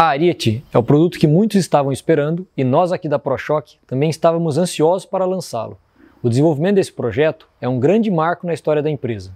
A Ariete é o produto que muitos estavam esperando e nós aqui da ProShock também estávamos ansiosos para lançá-lo. O desenvolvimento desse projeto é um grande marco na história da empresa.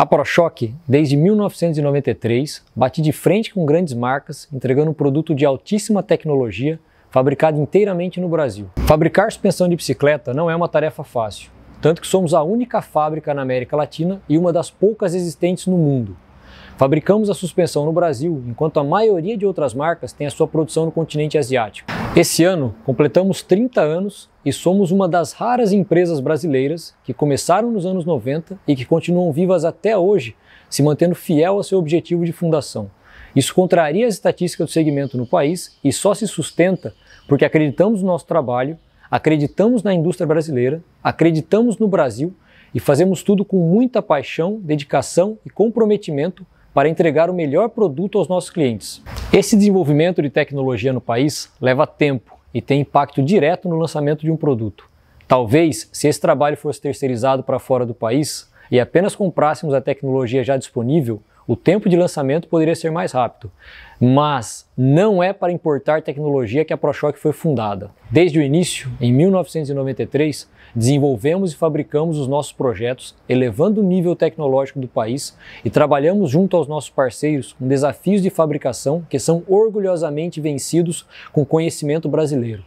A ProShock, desde 1993, bate de frente com grandes marcas, entregando um produto de altíssima tecnologia, fabricado inteiramente no Brasil. Fabricar suspensão de bicicleta não é uma tarefa fácil, tanto que somos a única fábrica na América Latina e uma das poucas existentes no mundo. Fabricamos a suspensão no Brasil, enquanto a maioria de outras marcas tem a sua produção no continente asiático. Esse ano, completamos 30 anos e somos uma das raras empresas brasileiras que começaram nos anos 90 e que continuam vivas até hoje, se mantendo fiel ao seu objetivo de fundação. Isso contraria as estatísticas do segmento no país e só se sustenta porque acreditamos no nosso trabalho, acreditamos na indústria brasileira, acreditamos no Brasil e fazemos tudo com muita paixão, dedicação e comprometimento para entregar o melhor produto aos nossos clientes. Esse desenvolvimento de tecnologia no país leva tempo e tem impacto direto no lançamento de um produto. Talvez, se esse trabalho fosse terceirizado para fora do país e apenas comprássemos a tecnologia já disponível, o tempo de lançamento poderia ser mais rápido, mas não é para importar tecnologia que a ProShock foi fundada. Desde o início, em 1993, desenvolvemos e fabricamos os nossos projetos, elevando o nível tecnológico do país e trabalhamos junto aos nossos parceiros com desafios de fabricação que são orgulhosamente vencidos com conhecimento brasileiro.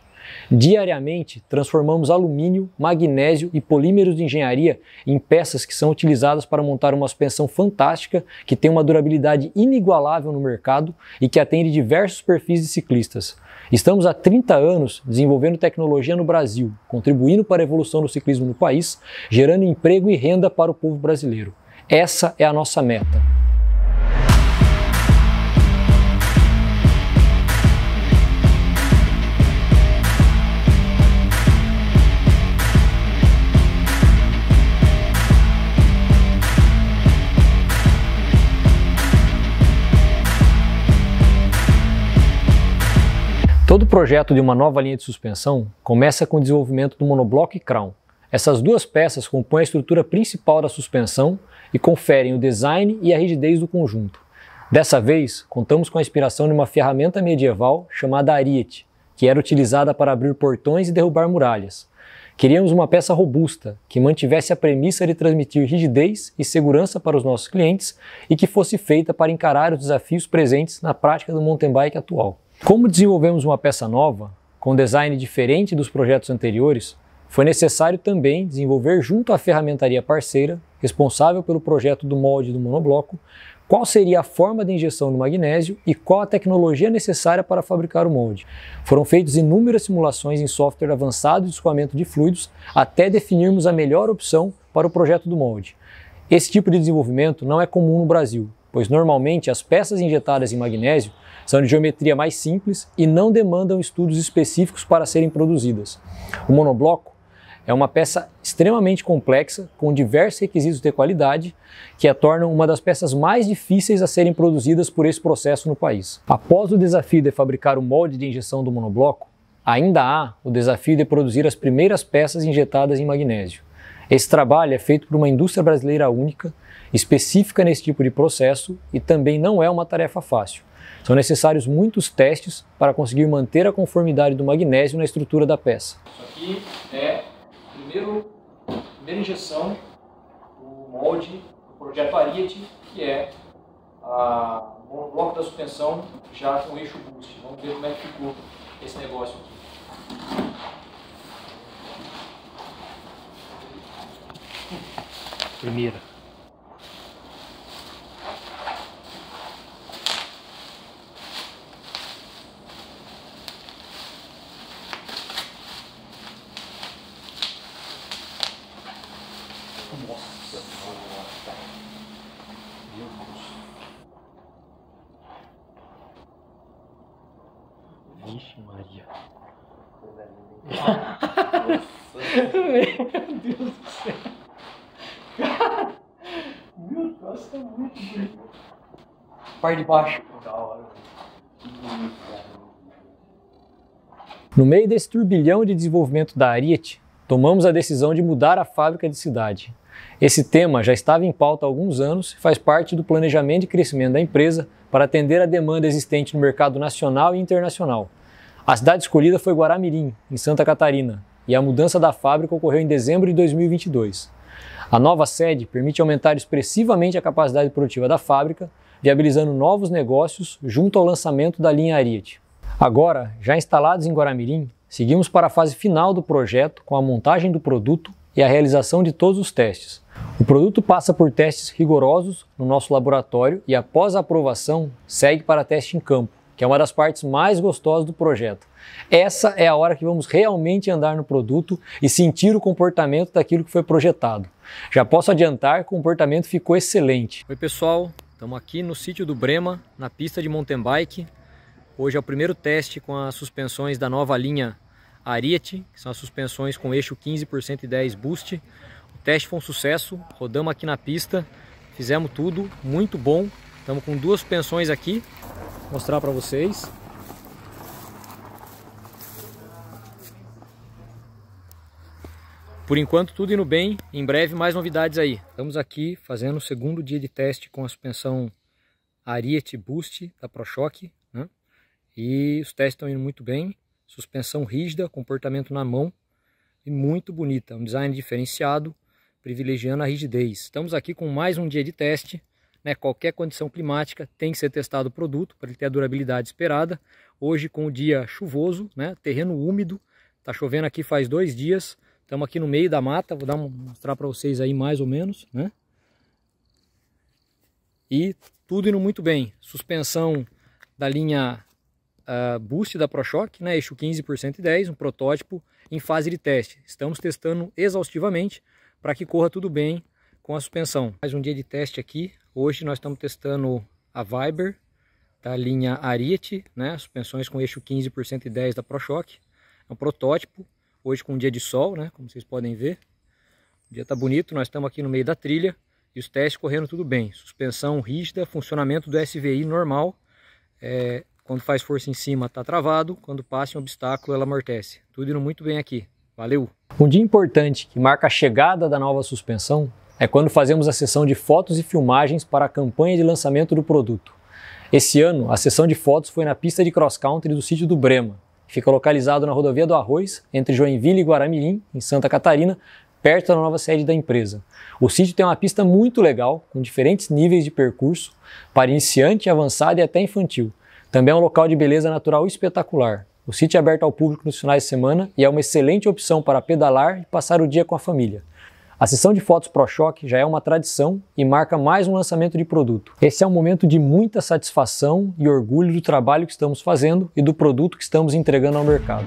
Diariamente, transformamos alumínio, magnésio e polímeros de engenharia em peças que são utilizadas para montar uma suspensão fantástica que tem uma durabilidade inigualável no mercado e que atende diversos perfis de ciclistas. Estamos há 30 anos desenvolvendo tecnologia no Brasil, contribuindo para a evolução do ciclismo no país, gerando emprego e renda para o povo brasileiro. Essa é a nossa meta. projeto de uma nova linha de suspensão começa com o desenvolvimento do monobloco e crown. Essas duas peças compõem a estrutura principal da suspensão e conferem o design e a rigidez do conjunto. Dessa vez, contamos com a inspiração de uma ferramenta medieval chamada ariete, que era utilizada para abrir portões e derrubar muralhas. Queríamos uma peça robusta, que mantivesse a premissa de transmitir rigidez e segurança para os nossos clientes e que fosse feita para encarar os desafios presentes na prática do mountain bike atual. Como desenvolvemos uma peça nova, com design diferente dos projetos anteriores, foi necessário também desenvolver junto à ferramentaria parceira, responsável pelo projeto do molde do monobloco, qual seria a forma de injeção do magnésio e qual a tecnologia necessária para fabricar o molde. Foram feitas inúmeras simulações em software avançado de escoamento de fluidos até definirmos a melhor opção para o projeto do molde. Esse tipo de desenvolvimento não é comum no Brasil, pois normalmente as peças injetadas em magnésio são de geometria mais simples e não demandam estudos específicos para serem produzidas. O monobloco é uma peça extremamente complexa, com diversos requisitos de qualidade, que a tornam uma das peças mais difíceis a serem produzidas por esse processo no país. Após o desafio de fabricar o molde de injeção do monobloco, ainda há o desafio de produzir as primeiras peças injetadas em magnésio. Esse trabalho é feito por uma indústria brasileira única específica nesse tipo de processo e também não é uma tarefa fácil. São necessários muitos testes para conseguir manter a conformidade do magnésio na estrutura da peça. Isso aqui é a primeira, injeção do molde do projeto Ariete, que é a, o bloco da suspensão já com eixo boost. Vamos ver como é que ficou esse negócio aqui. Primeira. Meu Deus. Vixe Maria. Meu Deus do céu. Cara, meu Deus, tá muito bonito. Par de baixo. Da hora. Que bonito, cara. No meio desse turbilhão de desenvolvimento da Ariete, tomamos a decisão de mudar a fábrica de cidade. Esse tema já estava em pauta há alguns anos e faz parte do planejamento e crescimento da empresa para atender a demanda existente no mercado nacional e internacional. A cidade escolhida foi Guaramirim, em Santa Catarina, e a mudança da fábrica ocorreu em dezembro de 2022. A nova sede permite aumentar expressivamente a capacidade produtiva da fábrica, viabilizando novos negócios junto ao lançamento da linha Ariete. Agora, já instalados em Guaramirim, Seguimos para a fase final do projeto com a montagem do produto e a realização de todos os testes. O produto passa por testes rigorosos no nosso laboratório e, após a aprovação, segue para teste em campo, que é uma das partes mais gostosas do projeto. Essa é a hora que vamos realmente andar no produto e sentir o comportamento daquilo que foi projetado. Já posso adiantar que o comportamento ficou excelente. Oi, pessoal, estamos aqui no sítio do Brema, na pista de mountain bike. Hoje é o primeiro teste com as suspensões da nova linha Ariete, que são as suspensões com eixo 15% e 10 boost. O teste foi um sucesso, rodamos aqui na pista, fizemos tudo, muito bom. Estamos com duas suspensões aqui, vou mostrar para vocês. Por enquanto tudo indo bem, em breve mais novidades aí. Estamos aqui fazendo o segundo dia de teste com a suspensão Ariete Boost da ProShock, né? E os testes estão indo muito bem suspensão rígida, comportamento na mão e muito bonita, um design diferenciado, privilegiando a rigidez. Estamos aqui com mais um dia de teste, né? qualquer condição climática tem que ser testado o produto para ele ter a durabilidade esperada. Hoje com o dia chuvoso, né? terreno úmido, está chovendo aqui faz dois dias, estamos aqui no meio da mata, vou dar um, mostrar para vocês aí mais ou menos, né? E tudo indo muito bem, suspensão da linha uh, Boost da ProShock, né, eixo 15 por 110, um protótipo em fase de teste. Estamos testando exaustivamente para que corra tudo bem com a suspensão. Mais um dia de teste aqui. Hoje nós estamos testando a Viber da linha Ariete, né, suspensões com eixo 15 por 110 da ProShock. É um protótipo, hoje com um dia de sol, né, como vocês podem ver. O dia está bonito, nós estamos aqui no meio da trilha e os testes correndo tudo bem. Suspensão rígida, funcionamento do SVI normal, é, quando faz força em cima, está travado. Quando passa um obstáculo, ela amortece. Tudo indo muito bem aqui. Valeu! Um dia importante que marca a chegada da nova suspensão é quando fazemos a sessão de fotos e filmagens para a campanha de lançamento do produto. Esse ano, a sessão de fotos foi na pista de cross-country do sítio do Brema. Fica localizado na rodovia do Arroz, entre Joinville e Guaramirim, em Santa Catarina, perto da nova sede da empresa. O sítio tem uma pista muito legal, com diferentes níveis de percurso, para iniciante, avançado e até infantil. Também é um local de beleza natural espetacular. O sítio é aberto ao público nos finais de semana e é uma excelente opção para pedalar e passar o dia com a família. A sessão de fotos ProShock já é uma tradição e marca mais um lançamento de produto. Esse é um momento de muita satisfação e orgulho do trabalho que estamos fazendo e do produto que estamos entregando ao mercado.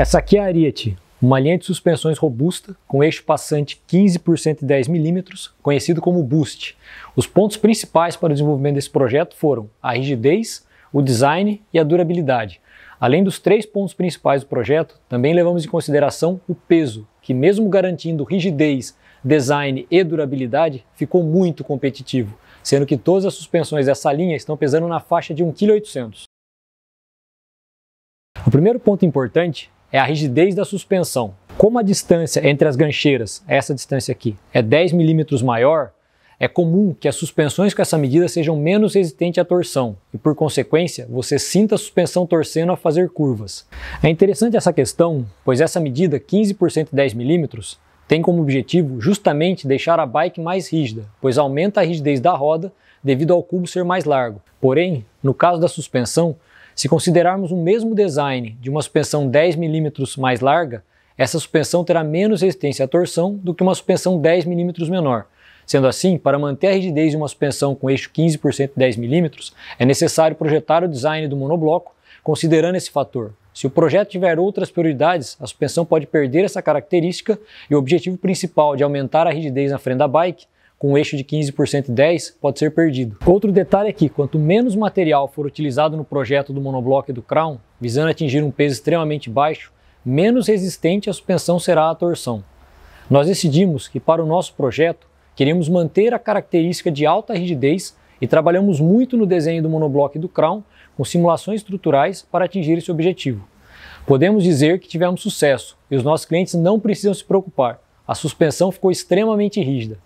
Essa aqui é a Ariete, uma linha de suspensões robusta com eixo passante 15% por 10 mm, conhecido como Boost. Os pontos principais para o desenvolvimento desse projeto foram a rigidez, o design e a durabilidade. Além dos três pontos principais do projeto, também levamos em consideração o peso, que, mesmo garantindo rigidez, design e durabilidade, ficou muito competitivo, sendo que todas as suspensões dessa linha estão pesando na faixa de 1,8 kg. O primeiro ponto importante é a rigidez da suspensão. Como a distância entre as gancheiras, essa distância aqui, é 10 milímetros maior, é comum que as suspensões com essa medida sejam menos resistentes à torção e, por consequência, você sinta a suspensão torcendo ao fazer curvas. É interessante essa questão, pois essa medida 15% 10 mm tem como objetivo justamente deixar a bike mais rígida, pois aumenta a rigidez da roda devido ao cubo ser mais largo. Porém, no caso da suspensão, se considerarmos o mesmo design de uma suspensão 10 mm mais larga, essa suspensão terá menos resistência à torção do que uma suspensão 10 mm menor. Sendo assim, para manter a rigidez de uma suspensão com eixo 15% 10 mm, é necessário projetar o design do monobloco considerando esse fator. Se o projeto tiver outras prioridades, a suspensão pode perder essa característica e o objetivo principal de aumentar a rigidez na frente da bike com um eixo de 15% 10 pode ser perdido. Outro detalhe é que quanto menos material for utilizado no projeto do monobloco e do crown, visando atingir um peso extremamente baixo, menos resistente a suspensão será a torção. Nós decidimos que para o nosso projeto queríamos manter a característica de alta rigidez e trabalhamos muito no desenho do monobloco e do crown com simulações estruturais para atingir esse objetivo. Podemos dizer que tivemos sucesso e os nossos clientes não precisam se preocupar. A suspensão ficou extremamente rígida.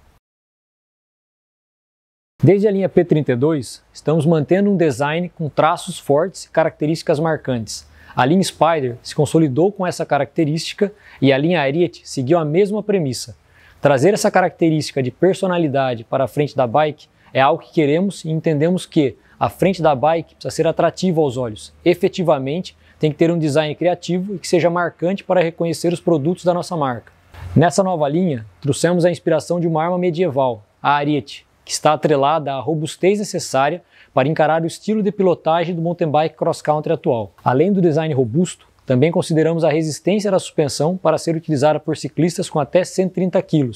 Desde a linha P32, estamos mantendo um design com traços fortes e características marcantes. A linha Spider se consolidou com essa característica e a linha Ariete seguiu a mesma premissa. Trazer essa característica de personalidade para a frente da bike é algo que queremos e entendemos que a frente da bike precisa ser atrativa aos olhos. Efetivamente, tem que ter um design criativo e que seja marcante para reconhecer os produtos da nossa marca. Nessa nova linha, trouxemos a inspiração de uma arma medieval, a Ariete, que está atrelada à robustez necessária para encarar o estilo de pilotagem do mountain bike cross-country atual. Além do design robusto, também consideramos a resistência da suspensão para ser utilizada por ciclistas com até 130 kg.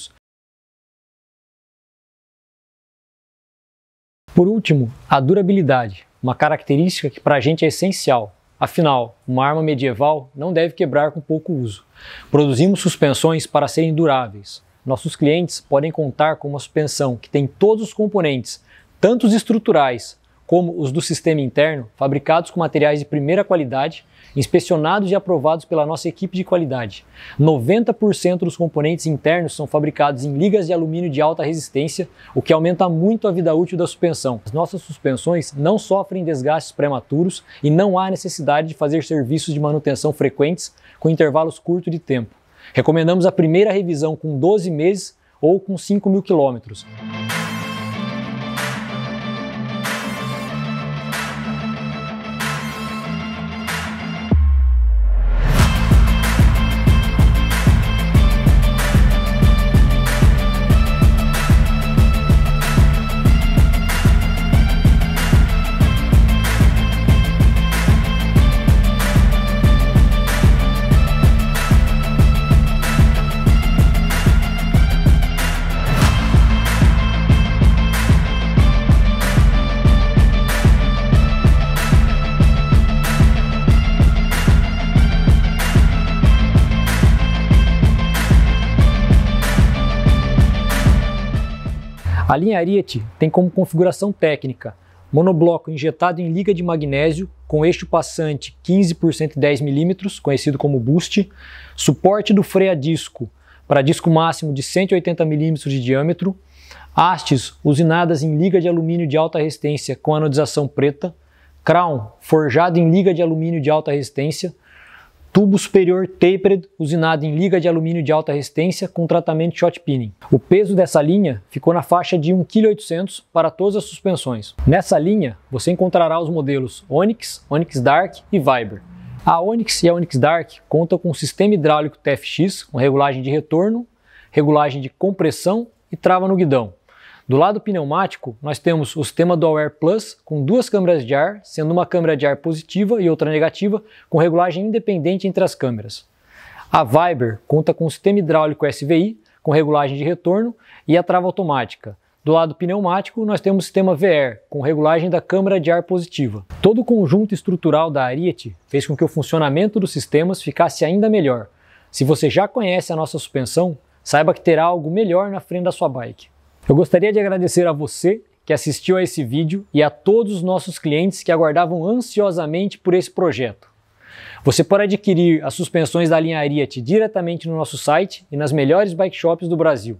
Por último, a durabilidade, uma característica que para a gente é essencial. Afinal, uma arma medieval não deve quebrar com pouco uso. Produzimos suspensões para serem duráveis, nossos clientes podem contar com uma suspensão que tem todos os componentes, tanto os estruturais como os do sistema interno, fabricados com materiais de primeira qualidade, inspecionados e aprovados pela nossa equipe de qualidade. 90% dos componentes internos são fabricados em ligas de alumínio de alta resistência, o que aumenta muito a vida útil da suspensão. As nossas suspensões não sofrem desgastes prematuros e não há necessidade de fazer serviços de manutenção frequentes com intervalos curtos de tempo. Recomendamos a primeira revisão com 12 meses ou com 5 mil quilômetros. A linha Ariete tem como configuração técnica monobloco injetado em liga de magnésio com eixo passante 15% 10 mm, conhecido como boost, suporte do freio a disco para disco máximo de 180 mm de diâmetro, hastes usinadas em liga de alumínio de alta resistência com anodização preta, crown forjado em liga de alumínio de alta resistência, Tubo superior tapered, usinado em liga de alumínio de alta resistência com tratamento shot pinning. O peso dessa linha ficou na faixa de 1,8 kg para todas as suspensões. Nessa linha, você encontrará os modelos Onix, Onix Dark e Viber. A Onix e a Onix Dark contam com um sistema hidráulico TFX com regulagem de retorno, regulagem de compressão e trava no guidão. Do lado pneumático, nós temos o sistema Dual Air Plus com duas câmeras de ar, sendo uma câmera de ar positiva e outra negativa, com regulagem independente entre as câmeras. A Viber conta com o sistema hidráulico SVI, com regulagem de retorno, e a trava automática. Do lado pneumático, nós temos o sistema VR, com regulagem da câmara de ar positiva. Todo o conjunto estrutural da Ariete fez com que o funcionamento dos sistemas ficasse ainda melhor. Se você já conhece a nossa suspensão, saiba que terá algo melhor na frente da sua bike. Eu gostaria de agradecer a você que assistiu a esse vídeo e a todos os nossos clientes que aguardavam ansiosamente por esse projeto. Você pode adquirir as suspensões da linha Ariat diretamente no nosso site e nas melhores bike shops do Brasil.